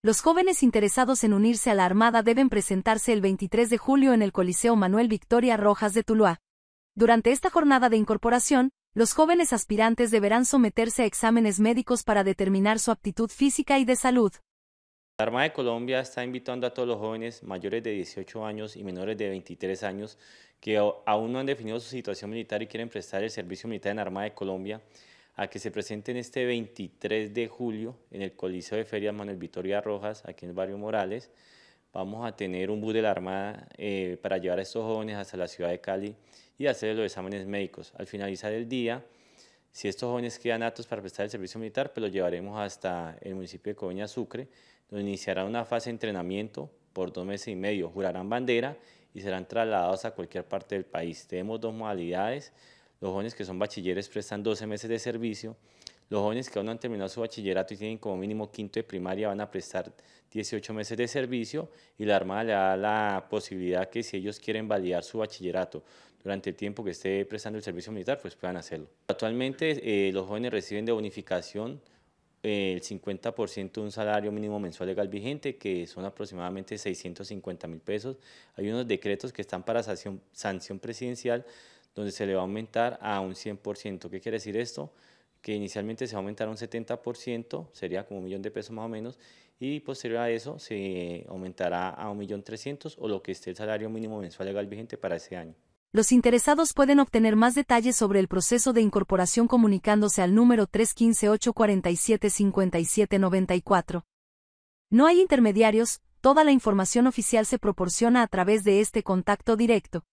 Los jóvenes interesados en unirse a la Armada deben presentarse el 23 de julio en el Coliseo Manuel Victoria Rojas de Tuluá. Durante esta jornada de incorporación, los jóvenes aspirantes deberán someterse a exámenes médicos para determinar su aptitud física y de salud. La Armada de Colombia está invitando a todos los jóvenes mayores de 18 años y menores de 23 años que aún no han definido su situación militar y quieren prestar el servicio militar en la Armada de Colombia a que se presenten este 23 de julio en el Coliseo de Ferias Manuel Vitoria Rojas, aquí en el barrio Morales. Vamos a tener un bus de la Armada eh, para llevar a estos jóvenes hasta la ciudad de Cali y hacer los exámenes médicos. Al finalizar el día, si estos jóvenes quedan aptos para prestar el servicio militar, pues los llevaremos hasta el municipio de Cobeña Sucre, donde iniciará una fase de entrenamiento por dos meses y medio. Jurarán bandera y serán trasladados a cualquier parte del país. Tenemos dos modalidades los jóvenes que son bachilleres prestan 12 meses de servicio, los jóvenes que aún no han terminado su bachillerato y tienen como mínimo quinto de primaria van a prestar 18 meses de servicio y la Armada le da la posibilidad que si ellos quieren validar su bachillerato durante el tiempo que esté prestando el servicio militar, pues puedan hacerlo. Actualmente eh, los jóvenes reciben de bonificación eh, el 50% de un salario mínimo mensual legal vigente, que son aproximadamente 650 mil pesos. Hay unos decretos que están para sanción presidencial donde se le va a aumentar a un 100%. ¿Qué quiere decir esto? Que inicialmente se va a aumentar a un 70%, sería como un millón de pesos más o menos, y posterior a eso se aumentará a un millón trescientos o lo que esté el salario mínimo mensual legal vigente para ese año. Los interesados pueden obtener más detalles sobre el proceso de incorporación comunicándose al número 315-847-5794. No hay intermediarios, toda la información oficial se proporciona a través de este contacto directo.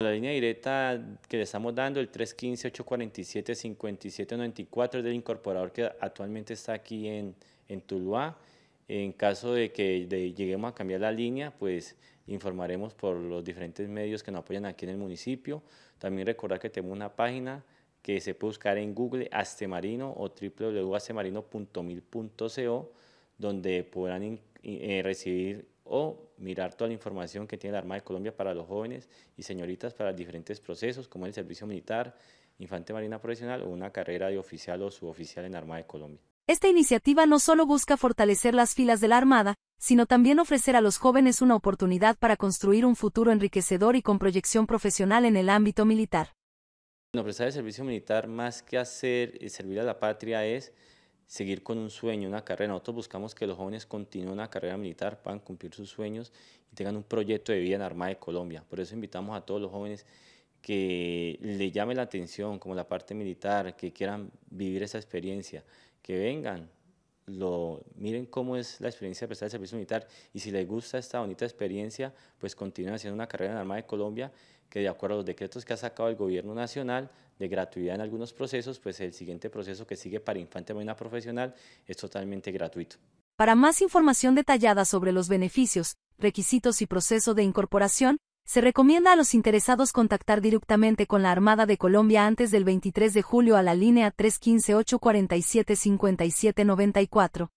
La línea directa que le estamos dando, el 315-847-5794, es del incorporador que actualmente está aquí en, en Tuluá. En caso de que lleguemos a cambiar la línea, pues informaremos por los diferentes medios que nos apoyan aquí en el municipio. También recordar que tenemos una página que se puede buscar en Google Astemarino o www.astemarino.mil.co, donde podrán eh, recibir o mirar toda la información que tiene la Armada de Colombia para los jóvenes y señoritas para diferentes procesos, como el servicio militar, infante marina profesional o una carrera de oficial o suboficial en la Armada de Colombia. Esta iniciativa no solo busca fortalecer las filas de la Armada, sino también ofrecer a los jóvenes una oportunidad para construir un futuro enriquecedor y con proyección profesional en el ámbito militar. Bueno, prestar el servicio militar más que hacer eh, servir a la patria es seguir con un sueño, una carrera. Nosotros buscamos que los jóvenes continúen una carrera militar, puedan cumplir sus sueños y tengan un proyecto de vida en Armada de Colombia. Por eso invitamos a todos los jóvenes que le llame la atención como la parte militar, que quieran vivir esa experiencia, que vengan, lo miren cómo es la experiencia de prestar el servicio militar y si les gusta esta bonita experiencia, pues continúen haciendo una carrera en la Armada de Colombia que de acuerdo a los decretos que ha sacado el gobierno nacional de gratuidad en algunos procesos, pues el siguiente proceso que sigue para infante marina profesional es totalmente gratuito. Para más información detallada sobre los beneficios, requisitos y proceso de incorporación, se recomienda a los interesados contactar directamente con la Armada de Colombia antes del 23 de julio a la línea 315-847-5794.